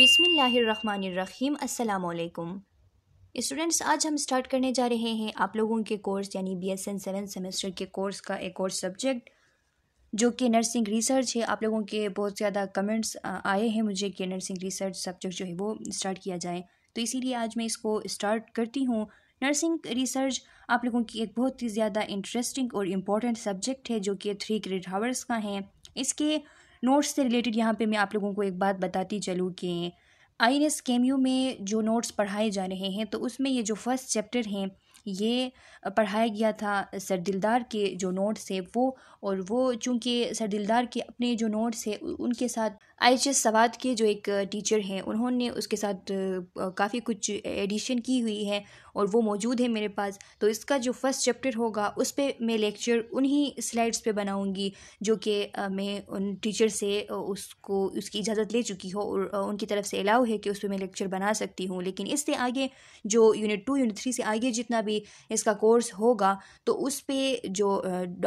बिसमीम् अल्लाम स्टूडेंट्स आज हम स्टार्ट करने जा रहे हैं आप लोगों के कोर्स यानी B S N seven semester के कोर्स का एक और सब्जेक्ट जो कि नर्सिंग रिसर्च है आप लोगों के बहुत ज़्यादा कमेंट्स आए हैं मुझे कि नर्सिंग रिसर्च सब्जेक्ट जो है वो स्टार्ट किया जाए तो इसीलिए आज मैं इसको स्टार्ट करती हूँ नर्सिंग रिसर्च आप लोगों की एक बहुत ही ज़्यादा इंटरेस्टिंग और इम्पॉर्टेंट सब्जेक्ट है जो कि थ्री ग्रेड हावर्स का है इसके नोट्स से रिलेटेड यहाँ पे मैं आप लोगों को एक बात बताती चलूँ कि आई एन एस में जो नोट्स पढ़ाए जा रहे हैं तो उसमें ये जो फर्स्ट चैप्टर हैं ये पढ़ाया गया था सर दिलदार के जो नोट्स है वो और वो चूँकि सर दिलदार के अपने जो नोट्स है उनके साथ एच एस सवाद के जो एक टीचर हैं उन्होंने उसके साथ काफ़ी कुछ एडिशन की हुई है और वो मौजूद है मेरे पास तो इसका जो फर्स्ट चैप्टर होगा उस पर मैं लेक्चर उन्हीं स्लाइड्स पे बनाऊंगी जो कि मैं उन टीचर से उसको उसकी इजाज़त ले चुकी हो और उनकी तरफ से अलाउ है कि उस पर मैं लेक्चर बना सकती हूँ लेकिन इससे आगे जो यूनिट टू यूनिट थ्री से आगे जितना भी इसका कोर्स होगा तो उस पर जो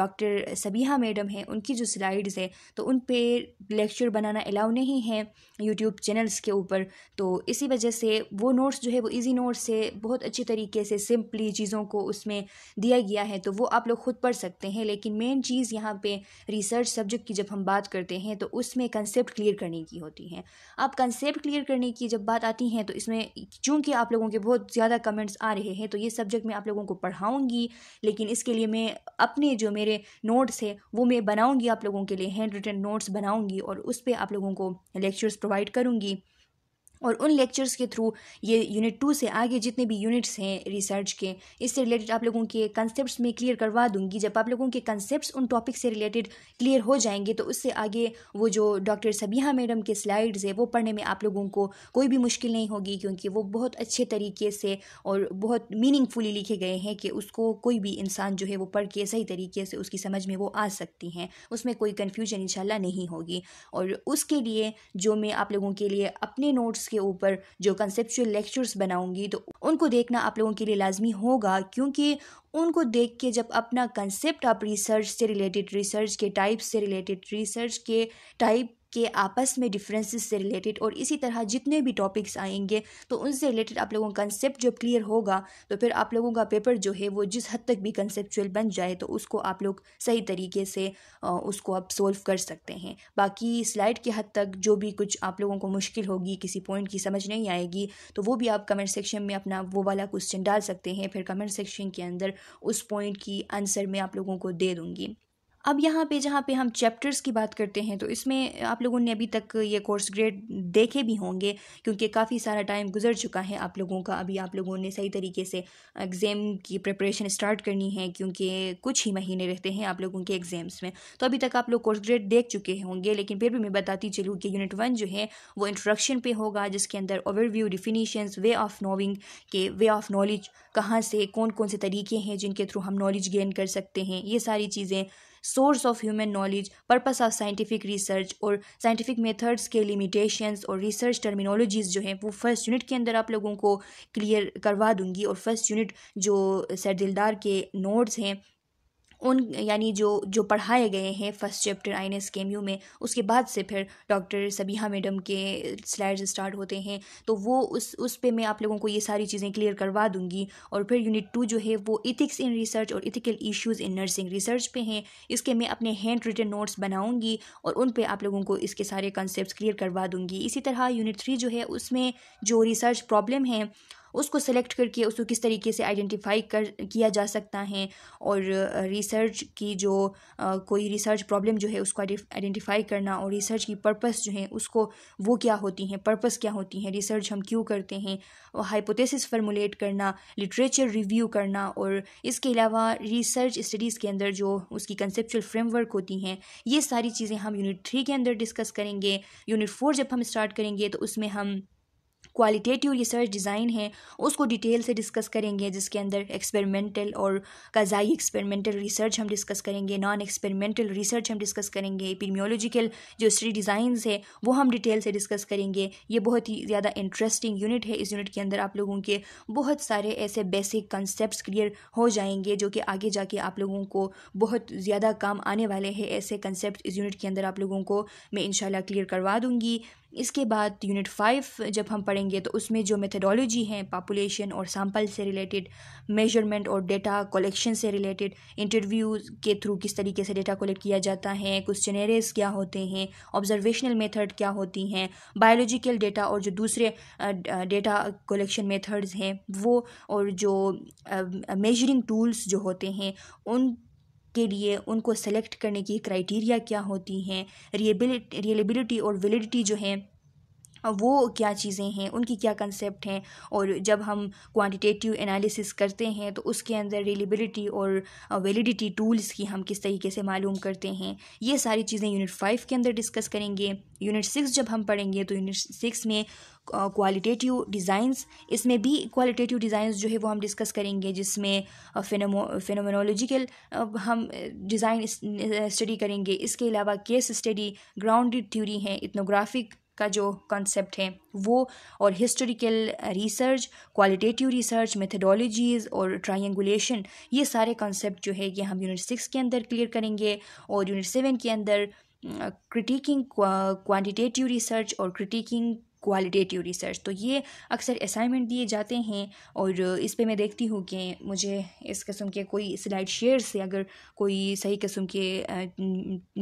डॉक्टर सबीहा मैडम हैं उनकी जो स्लाइड्स हैं तो उन पर लेक्चर बनाना अलाउ अलाउ नहीं है यूट्यूब चैनल्स के ऊपर तो इसी वजह से वो नोट्स जो है वो इजी नोट्स से बहुत अच्छी तरीके से सिंपली चीज़ों को उसमें दिया गया है तो वो आप लोग खुद पढ़ सकते हैं लेकिन मेन चीज़ यहाँ पे रिसर्च सब्जेक्ट की जब हम बात करते हैं तो उसमें कंसेप्ट क्लियर करने की होती है आप कंसेप्ट क्लियर करने की जब बात आती हैं तो इसमें चूँकि आप लोगों के बहुत ज़्यादा कमेंट्स आ रहे हैं तो ये सब्जेक्ट मैं आप लोगों को पढ़ाऊँगी लेकिन इसके लिए मैं अपने जो मेरे नोट्स है वो मैं बनाऊँगी आप लोगों के लिए हैंड रिटन नोट्स बनाऊँगी और उस पर आप लोगों को लेक्चर्स प्रोवाइड करूँगी और उन लेक्चर्स के थ्रू ये यूनिट टू से आगे जितने भी यूनिट्स हैं रिसर्च के इससे रिलेटेड आप लोगों के कंसेप्ट में क्लियर करवा दूंगी जब आप लोगों के कंसेप्ट उन टॉपिक से रिलेटेड क्लियर हो जाएंगे तो उससे आगे वो जो डॉक्टर सबिया मैडम के स्लाइड्स है वो पढ़ने में आप लोगों को कोई भी मुश्किल नहीं होगी क्योंकि वो बहुत अच्छे तरीके से और बहुत मीनिंगफुली लिखे गए हैं कि उसको कोई भी इंसान जो है वो पढ़ के सही तरीके से उसकी समझ में वो आ सकती हैं उसमें कोई कन्फ्यूजन इंशाल्लाह नहीं होगी और उसके लिए जो मैं आप लोगों के लिए अपने नोट्स के ऊपर जो कंसेप्चुअल लेक्चर्स बनाऊंगी तो उनको देखना आप लोगों के लिए लाजमी होगा क्योंकि उनको देख के जब अपना कंसेप्ट आप रिसर्च से रिलेटेड रिसर्च के टाइप से रिलेटेड रिसर्च के टाइप के आपस में डिफरेंसेस से रिलेटेड और इसी तरह जितने भी टॉपिक्स आएंगे तो उनसे रिलेटेड आप लोगों का कंसेप्ट जब क्लियर होगा तो फिर आप लोगों का पेपर जो है वो जिस हद तक भी कंसेप्चुअल बन जाए तो उसको आप लोग सही तरीके से उसको आप सोल्व कर सकते हैं बाकी स्लाइड के हद तक जो भी कुछ आप लोगों को मुश्किल होगी किसी पॉइंट की समझ नहीं आएगी तो वो भी आप कमेंट सेक्शन में अपना वो वाला क्वेश्चन डाल सकते हैं फिर कमेंट सेक्शन के अंदर उस पॉइंट की आंसर मैं आप लोगों को दे दूँगी अब यहाँ पे जहाँ पे हम चैप्टर्स की बात करते हैं तो इसमें आप लोगों ने अभी तक ये कोर्स ग्रेड देखे भी होंगे क्योंकि काफ़ी सारा टाइम गुजर चुका है आप लोगों का अभी आप लोगों ने सही तरीके से एग्ज़ाम की प्रिपरेशन स्टार्ट करनी है क्योंकि कुछ ही महीने रहते हैं आप लोगों के एग्ज़ाम्स में तो अभी तक आप लोग कोर्स ग्रेड देख चुके होंगे लेकिन फिर भी मैं बताती चलूँ कि यूनिट वन जो है वो इंट्रोडक्शन पर होगा जिसके अंदर overview definition way of knowing के वे ऑफ नॉलेज कहाँ से कौन कौन से तरीके हैं जिनके थ्रू हम नॉलेज गेन कर सकते हैं ये सारी चीज़ें source of human knowledge purpose of scientific research और साइंटिफिक मेथड्स के लिमिटेशंस और रिसर्च टर्मिनोलॉजीज़ जो हैं वो फर्स्ट यूनिट के अंदर आप लोगों को क्लियर करवा दूंगी और फर्स्ट यूनिट जो सर के नोट्स हैं उन यानी जो जो पढ़ाए गए हैं first chapter I N S के एम यू में उसके बाद से फिर डॉक्टर सबीहा मैडम के स्लाइड्स स्टार्ट होते हैं तो वो उस उस पर मैं आप लोगों को ये सारी चीज़ें क्लियर करवा दूंगी और फिर यूनिट टू जो है वो इथिक्स इन रिसर्च और ethical issues in nursing research पे हैं इसके मैं अपने हैंड रिटन नोट्स बनाऊँगी और उन पर आप लोगों को इसके सारे कंसेप्ट क्लियर करवा दूँगी इसी तरह यूनिट थ्री जो है उसमें जो रिसर्च प्रॉब्लम है उसको सेलेक्ट करके उसको किस तरीके से आइडेंटिफाई कर किया जा सकता है और रिसर्च की जो कोई रिसर्च प्रॉब्लम जो है उसको आइडेंटिफाई करना और रिसर्च की पर्पस जो है उसको वो क्या होती हैं पर्पस क्या होती हैं रिसर्च हम क्यों करते हैं हाइपोथेसिस फार्मूलेट करना लिटरेचर रिव्यू करना और इसके अलावा रिसर्च स्टडीज़ के अंदर जो उसकी कंसेप्चुअल फ्रेमवर्क होती हैं ये सारी चीज़ें हम यूनिट थ्री के अंदर डिस्कस करेंगे यूनिट फोर जब हम स्टार्ट करेंगे तो उसमें हम क्वालिटेटिव रिसर्च डिज़ाइन है उसको डिटेल से डिस्कस करेंगे जिसके अंदर एक्सपेरिमेंटल और कज़ाई एक्सपेरिमेंटल रिसर्च हम डिस्कस करेंगे नॉन एक्सपेरिमेंटल रिसर्च हम डिस्कस करेंगे एपिडमियोलॉजिकल जो स्टडी डिज़ाइन है वो हम डिटेल से डिस्कस करेंगे ये बहुत ही ज़्यादा इंटरेस्टिंग यूनिट है इस यूनिट के अंदर आप लोगों के बहुत सारे ऐसे बेसिक कंसेप्ट क्लियर हो जाएंगे जो कि आगे जाके आप लोगों को बहुत ज़्यादा काम आने वाले हैं ऐसे कंसेप्ट इस यूनिट के अंदर आप लोगों को मैं इंशाल्लाह क्लियर करवा दूंगी इसके बाद यूनिट फाइव जब हम पढ़ेंगे तो उसमें जो मेथडोलॉजी हैं पॉपुलेशन और सैम्पल से रिलेटेड मेजरमेंट और डेटा कलेक्शन से रिलेटेड इंटरव्यू के थ्रू किस तरीके से डेटा कलेक्ट किया जाता है क्वेश्चन क्या होते हैं ऑब्जर्वेशनल मेथड क्या होती हैं बायोलॉजिकल डेटा और जो दूसरे डेटा कलेक्शन मेथड्स हैं वो और जो मेजरिंग टूल्स जो होते हैं उन के लिए उनको सेलेक्ट करने की क्राइटेरिया क्या होती हैं रियबिलिटी और वैलिडिटी जो है वो क्या चीज़ें हैं उनकी क्या कंसेप्ट हैं और जब हम क्वांटिटेटिव एनालिसिस करते हैं तो उसके अंदर रिलेबिलिटी और वैलिडिटी टूल्स की हम किस तरीके से मालूम करते हैं ये सारी चीज़ें यूनिट फाइव के अंदर डिस्कस करेंगे यूनिट सिक्स जब हम पढ़ेंगे तो यूनिट सिक्स में क्वालिटेटिव डिज़ाइंस इसमें भी क्वालिटेटिव डिज़ाइंस जो है वो हम डिस्कस करेंगे जिसमें फेनोमो हम डिज़ाइन स्टडी करेंगे इसके अलावा केस स्टडी ग्राउंडेड थ्योरी है इथनोग्राफिक का जो कॉन्सेप्ट है वो और historical research qualitative research methodologies और ट्रायंगुलेशन ये सारे कॉन्सेप्ट जो है ये हम यूनिट सिक्स के अंदर क्लियर करेंगे और यूनिट सेवन के अंदर क्रिटिकिंग क्वांटिटेटिव रिसर्च और क्रिटिकिंग क्वालिटेटिव रिसर्च तो ये अक्सर असाइनमेंट दिए जाते हैं और इस पर मैं देखती हूँ कि मुझे इस किस्म के कोई स्लाइड शेयर से अगर कोई सही किस्म के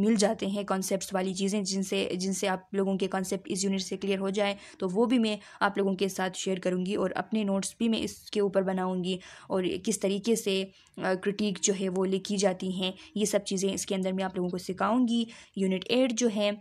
मिल जाते हैं कॉन्सेप्ट वाली चीज़ें जिनसे जिनसे आप लोगों के कॉन्सेप्ट इस यूनिट से क्लियर हो जाए तो वो भी मैं आप लोगों के साथ शेयर करूँगी और अपने नोट्स भी मैं इसके ऊपर बनाऊँगी और किस तरीके से क्रिटिक जो है वो लिखी जाती हैं ये सब चीज़ें इसके अंदर मैं आप लोगों को सिखाऊँगी यूनिट एट जो है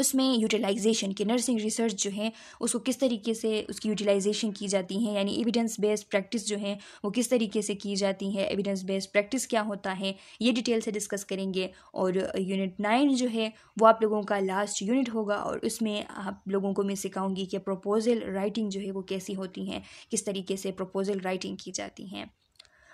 उसमें यूटिलाइजेशन की नर्सिंग रिसर्च जो है उसको किस तरीके से उसकी यूटिलाइजेशन की जाती है यानी एविडेंस बेस्ड प्रैक्टिस जो है वो किस तरीके से की जाती है एविडेंस बेस्ड प्रैक्टिस क्या होता है ये डिटेल से डिस्कस करेंगे और यूनिट नाइन जो है वो आप लोगों का लास्ट यूनिट होगा और उसमें आप लोगों को मैं सिखाऊंगी कि प्रपोजल राइटिंग जो है वो कैसी होती हैं किस तरीके से प्रपोजल राइटिंग की जाती हैं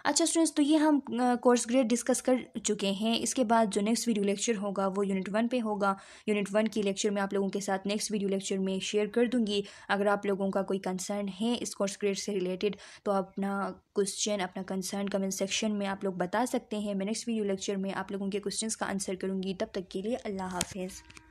अच्छा स्टूडेंट्स तो ये हम कोर्स ग्रेड डिस्कस कर चुके हैं इसके बाद जो नेक्स्ट वीडियो लेक्चर होगा वो यूनिट वन पे होगा यूनिट वन की लेक्चर में आप लोगों के साथ नेक्स्ट वीडियो लेक्चर में शेयर कर दूंगी अगर आप लोगों का कोई कंसर्न है इस कोर्स ग्रेड से रिलेटेड तो अपना क्वेश्चन अपना कंसर्न कमेंट सेक्शन में आप लोग बता सकते हैं मैं नेक्स्ट वीडियो लेक्चर में आप लोगों के क्वेश्चन का आंसर करूँगी तब तक के लिए अल्लाह हाफिज़